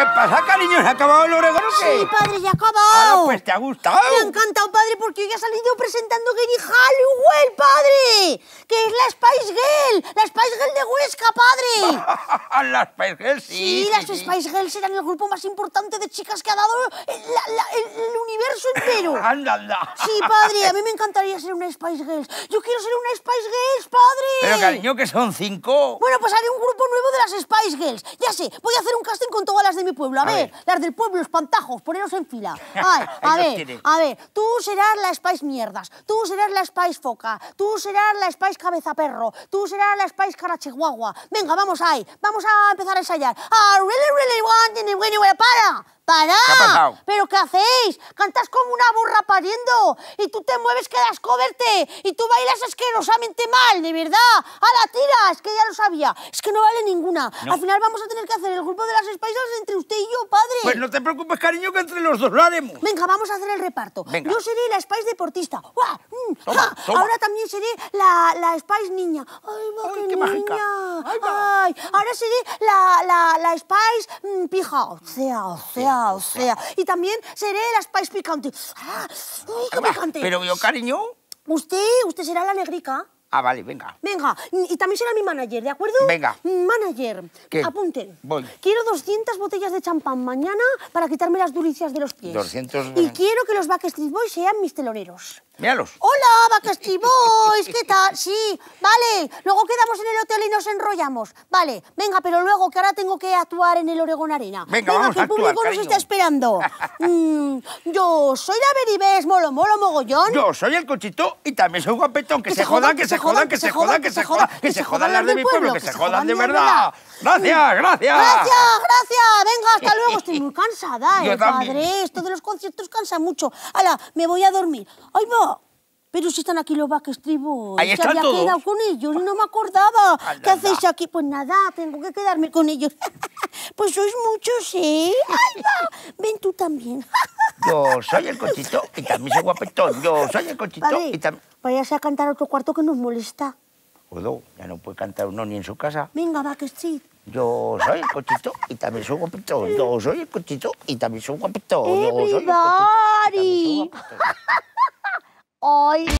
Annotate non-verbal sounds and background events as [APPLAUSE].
¿Qué pasa, cariño? ¿Se ha acabado el orégano qué? Sí, padre, ya ha acabado. Ah, pues te ha gustado. Me ha encantado, padre, porque hoy ha salido presentando Gary Halliwell, padre. Que es la Spice Girl. La Spice Girl de Huesca, padre. [LAUGHS] la Spice Girl, sí. Sí, las Spice Girls eran el grupo más importante de chicas que ha dado el, universo entero. [LAUGHS] anda, anda. Sí, padre, a mí me encantaría ser una Spice Girls. Yo quiero ser una Spice Girls, padre. Pero, cariño, que son cinco. Bueno, pues haré un grupo nuevo de las Spice Girls. Ya sé, voy a hacer un casting con todas las de mi pueblo. A, ver, las del pueblo, espantajos, poneros en fila. [LAUGHS] a ver, a ver, tú serás la Spice Mierdas, tú serás la Spice Foca, tú serás la Spice Cabeza Perro, tú serás la Spice Cara Chihuahua. Venga, vamos ahí, vamos a empezar a ensayar. I ah, really, really want to para. ¡Para! ¿Pero qué hacéis? Cantas como una burra pariendo y tú te mueves que das coberte y tú bailas asquerosamente mal, de verdad. ¡A la tira! Es que ya lo sabía. Es que no vale ninguna. Al final vamos a tener que hacer el grupo de las Spices entre usted y yo, padre. Pues no te preocupes, cariño, que entre los dos lo haremos. Venga, vamos a hacer el reparto. Yo seré la Spice deportista. ¡Guau! Ahora también seré la, la Spice niña. Ay, qué, Ay, Ay, ahora seré la, la, la Spice mm, pija. O sea, o sea, o sea. Y también seré la Spice picante. Ah, qué picante. Pero yo, cariño... Usted, usted será la negrica. Ah, vale, venga. Venga, y también será mi manager, ¿de acuerdo? Venga. Manager, apunten. Voy. Quiero 200 botellas de champán mañana para quitarme las duricias de los pies. 200... Y quiero que los Backstreet Boys sean mis teloneros. Míralos. Hola, Backstreet Boys, ¿qué tal? Sí, vale, luego quedamos en el hotel y nos enrollamos. Vale, venga, pero luego que ahora tengo que actuar en el Oregon Arena. Venga, venga que el público nos está esperando. [LAUGHS] Mm, yo soy la Beribes, molo, molo, mogollón. Yo soy el cochito y también soy guapetón, que, se, jodan, que se que se jodan, que se jodan, que se jodan las de mi pueblo, que se jodan de verdad. Gracias, mm. gracias. Gracias, gracias. Venga, hasta [LAUGHS] luego. Estoy muy cansada, eh, padre. Esto de los conciertos cansa mucho. Hala, me voy a dormir. Ay, va. Pero si están aquí los Backstreet Boys. Ahí están que había quedado con ellos no me acordaba. ¿Qué hacéis aquí? Pues nada, tengo que quedarme con ellos. [LAUGHS] pues sois muchos, ¿eh? ¡Ay, va! Ven tú también. [LAUGHS] Yo soy el cochito y también soy guapetón. Yo soy el cochito y también... Vayas a cantar a otro cuarto que nos molesta. Odo, ya no puede cantar uno ni en su casa. Venga, va, que sí. Yo soy el cochito y también soy guapetón. Yo soy el cochito y también soy guapetón. Yo soy el cochito y también soy guapetón. [LAUGHS] Ay.